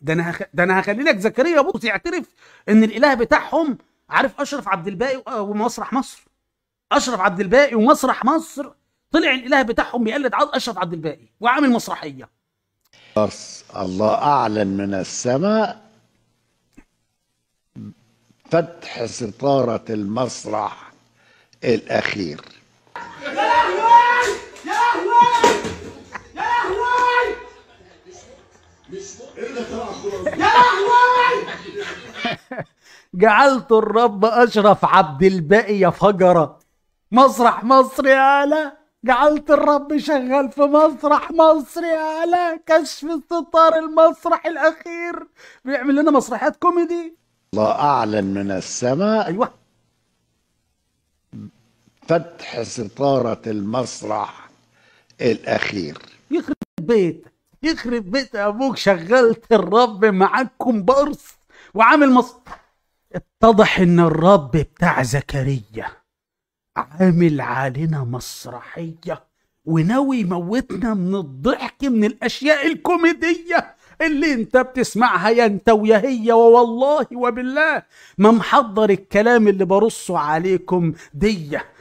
ده انا هخ... ده انا هخلي لك زكريا بطرس يعترف ان الاله بتاعهم عارف اشرف عبد الباقي آه، ومسرح مصر اشرف عبد الباقي ومسرح مصر طلع الاله بتاعهم بيقلد اشرف عبد الباقي وعامل مسرحيه الله اعلن من السماء فتح ستاره المسرح الاخير يا جعلت الرب اشرف عبد الباقي يا فجره مسرح مصر يا الا جعلت الرب شغال في مسرح مصر يا الا كشف الستار المسرح الاخير بيعمل لنا مسرحيات كوميدي الله اعلن من السماء ايوه فتح ستاره المسرح الاخير يخرب بيتك يخرب بيت ابوك شغلت الرب معاك كومبارس وعامل مص اتضح ان الرب بتاع زكريا عامل علينا مسرحيه وناوي يموتنا من الضحك من الاشياء الكوميديه اللي انت بتسمعها يا انت ويا هي ووالله وبالله ما محضر الكلام اللي برصه عليكم ديه